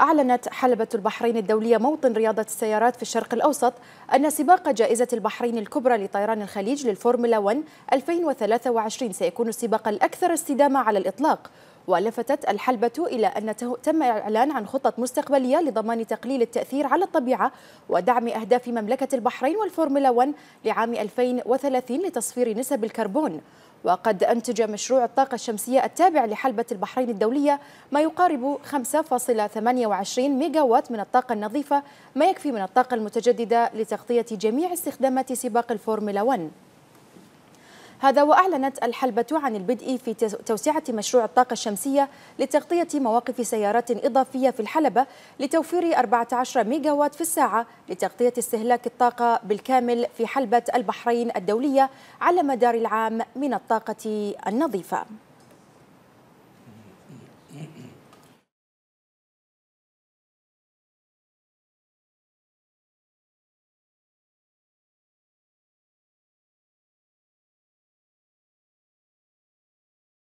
أعلنت حلبة البحرين الدولية موطن رياضة السيارات في الشرق الأوسط أن سباق جائزة البحرين الكبرى لطيران الخليج للفورمولا 1 2023 سيكون السباق الأكثر استدامة على الإطلاق ولفتت الحلبة إلى أن تم إعلان عن خطط مستقبلية لضمان تقليل التأثير على الطبيعة ودعم أهداف مملكة البحرين والفورمولا 1 لعام 2030 لتصفير نسب الكربون وقد أنتج مشروع الطاقة الشمسية التابع لحلبة البحرين الدولية ما يقارب 5.28 ميجا وات من الطاقة النظيفة ما يكفي من الطاقة المتجددة لتغطية جميع استخدامات سباق الفورمولا 1 هذا وأعلنت الحلبة عن البدء في توسعة مشروع الطاقة الشمسية لتغطية مواقف سيارات إضافية في الحلبة لتوفير 14 ميجاوات في الساعة لتغطية استهلاك الطاقة بالكامل في حلبة البحرين الدولية على مدار العام من الطاقة النظيفة